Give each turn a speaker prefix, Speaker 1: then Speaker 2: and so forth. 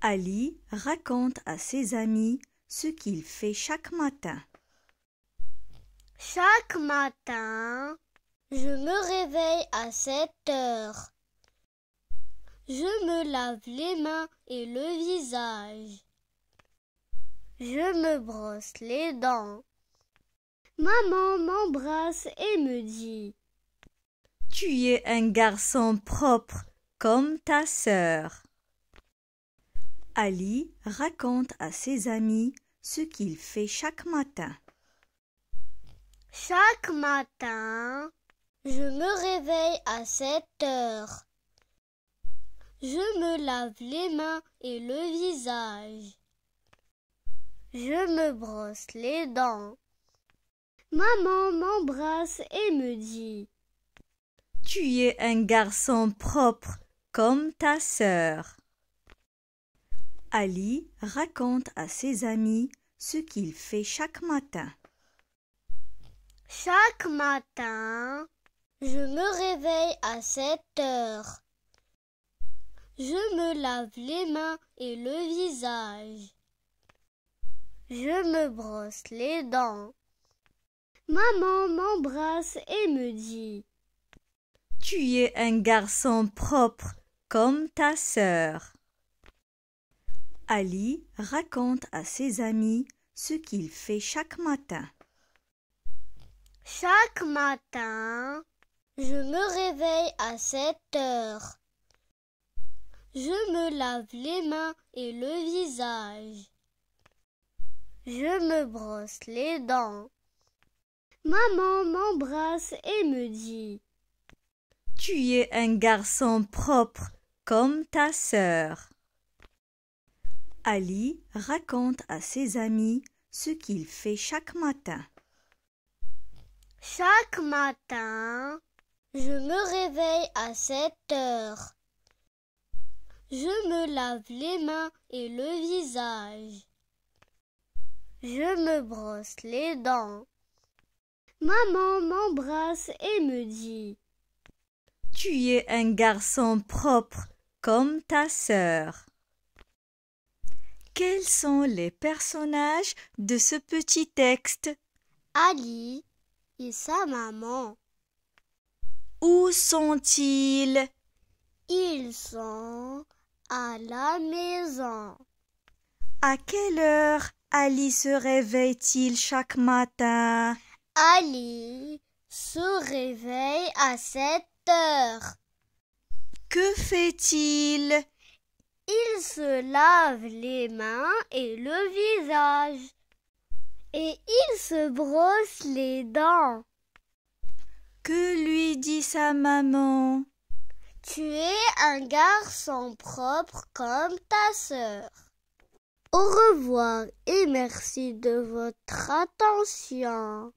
Speaker 1: Ali raconte à ses amis ce qu'il fait chaque matin.
Speaker 2: Chaque matin, je me réveille à 7 heures. Je me lave les mains et le visage. Je me brosse les dents. Maman m'embrasse et me dit
Speaker 1: Tu es un garçon propre comme ta sœur. Ali raconte à ses amis ce qu'il fait chaque matin.
Speaker 2: Chaque matin, je me réveille à 7 heures. Je me lave les mains et le visage. Je me brosse les dents. Maman m'embrasse et me dit
Speaker 1: Tu es un garçon propre comme ta sœur. Ali raconte à ses amis ce qu'il fait chaque
Speaker 2: matin. Chaque matin, je me réveille à 7 heures. Je me lave les mains et le visage. Je me brosse les dents. Maman m'embrasse et me dit
Speaker 1: Tu es un garçon propre comme ta sœur. Ali raconte à ses amis ce qu'il fait chaque
Speaker 2: matin. Chaque matin, je me réveille à 7 heures. Je me lave les mains et le visage. Je me brosse les dents. Maman m'embrasse et me dit
Speaker 1: Tu es un garçon propre comme ta sœur. Ali raconte à ses amis ce qu'il fait
Speaker 2: chaque matin. Chaque matin, je me réveille à 7 heures. Je me lave les mains et le visage. Je me brosse les dents. Maman m'embrasse et me dit
Speaker 1: Tu es un garçon propre comme ta sœur. Quels sont les personnages de ce petit
Speaker 2: texte Ali et sa maman. Où sont-ils Ils sont à la maison.
Speaker 1: À quelle heure Ali se réveille-t-il chaque matin
Speaker 2: Ali se réveille à 7 heures. Que fait-il il se lave les mains et le visage. Et il se brosse les dents. Que lui dit sa maman Tu es un garçon propre comme ta sœur. Au revoir et merci de votre attention.